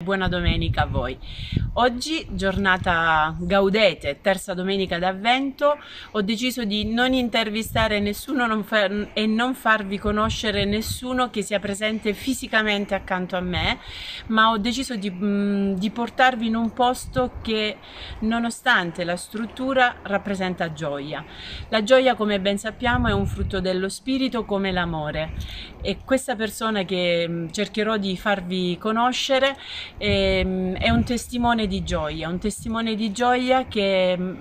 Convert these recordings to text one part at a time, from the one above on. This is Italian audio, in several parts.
Buona domenica a voi. Oggi, giornata gaudete, terza domenica d'avvento, ho deciso di non intervistare nessuno non e non farvi conoscere nessuno che sia presente fisicamente accanto a me, ma ho deciso di, mm, di portarvi in un posto che, nonostante la struttura, rappresenta gioia. La gioia, come ben sappiamo, è un frutto dello spirito come l'amore e questa persona che mm, cercherò di farvi conoscere e, ehm, è un testimone di gioia, un testimone di gioia che mm,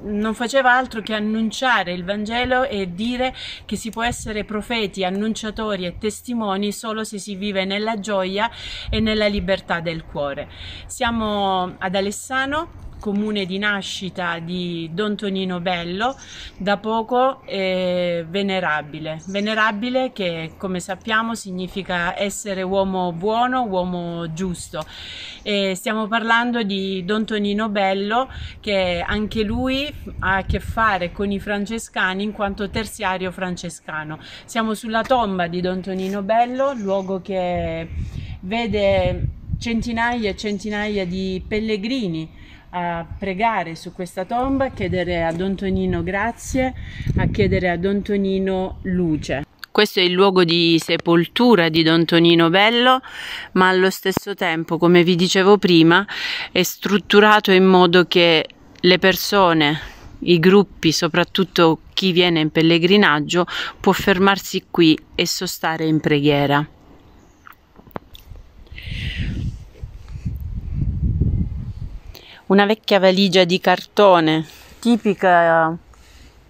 non faceva altro che annunciare il Vangelo e dire che si può essere profeti, annunciatori e testimoni solo se si vive nella gioia e nella libertà del cuore. Siamo ad Alessano comune di nascita di Don Tonino Bello, da poco eh, venerabile. Venerabile che come sappiamo significa essere uomo buono, uomo giusto. E stiamo parlando di Don Tonino Bello che anche lui ha a che fare con i francescani in quanto terziario francescano. Siamo sulla tomba di Don Tonino Bello, luogo che vede centinaia e centinaia di pellegrini a pregare su questa tomba, a chiedere a Don Tonino grazie, a chiedere a Don Tonino luce. Questo è il luogo di sepoltura di Don Tonino Bello, ma allo stesso tempo, come vi dicevo prima, è strutturato in modo che le persone, i gruppi, soprattutto chi viene in pellegrinaggio, può fermarsi qui e sostare in preghiera. una vecchia valigia di cartone, tipica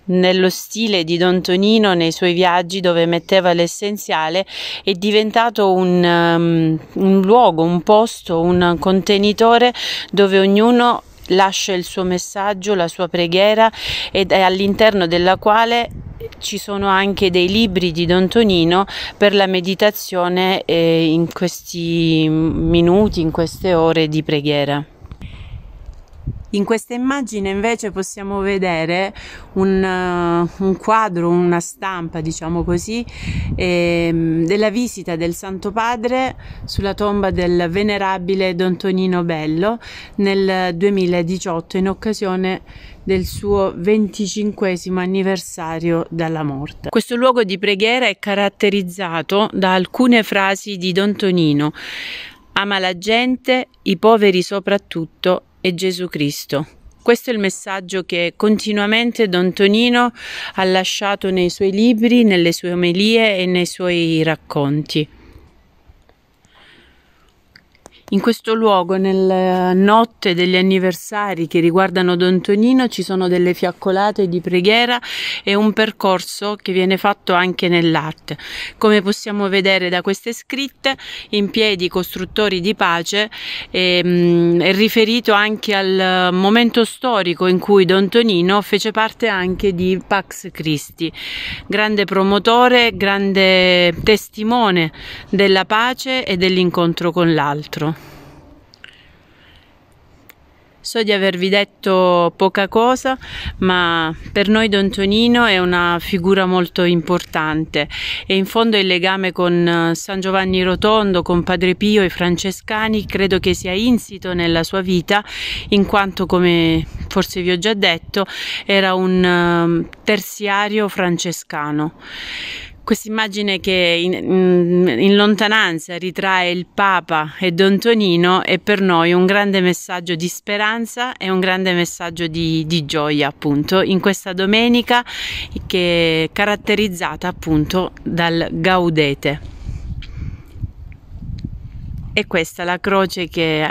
nello stile di Don Tonino nei suoi viaggi dove metteva l'essenziale, è diventato un, um, un luogo, un posto, un contenitore dove ognuno lascia il suo messaggio, la sua preghiera ed è all'interno della quale ci sono anche dei libri di Don Tonino per la meditazione eh, in questi minuti, in queste ore di preghiera. In questa immagine invece possiamo vedere un, eh, un quadro, una stampa, diciamo così, eh, della visita del Santo Padre sulla tomba del venerabile Don Tonino Bello nel 2018 in occasione del suo venticinquesimo anniversario dalla morte. Questo luogo di preghiera è caratterizzato da alcune frasi di Don Tonino ama la gente, i poveri soprattutto e Gesù Cristo. Questo è il messaggio che continuamente Don Tonino ha lasciato nei suoi libri, nelle sue omelie e nei suoi racconti. In questo luogo, nella eh, notte degli anniversari che riguardano Don Tonino, ci sono delle fiaccolate di preghiera e un percorso che viene fatto anche nell'arte. Come possiamo vedere da queste scritte, in piedi costruttori di pace e, ehm, mh, è riferito anche al eh, momento storico in cui Don Tonino fece parte anche di Pax Christi, grande promotore, grande testimone della pace e dell'incontro con l'altro. So di avervi detto poca cosa, ma per noi Don Tonino è una figura molto importante e in fondo il legame con eh, San Giovanni Rotondo, con Padre Pio e Francescani credo che sia insito nella sua vita, in quanto come forse vi ho già detto era un ehm, terziario francescano. Questa immagine che in, mm, in, lontananza ritrae il Papa e Don Tonino è per noi un grande messaggio di speranza e un grande messaggio di, di gioia appunto in questa domenica che è caratterizzata appunto dal gaudete. E questa è la croce che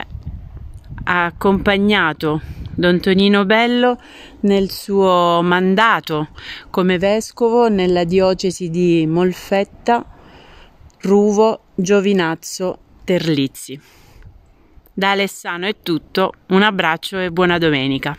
ha accompagnato Don Tonino Bello nel suo mandato come vescovo nella diocesi di Molfetta, Ruvo, Giovinazzo, Terlizzi. Da Alessano è tutto, un abbraccio e buona domenica.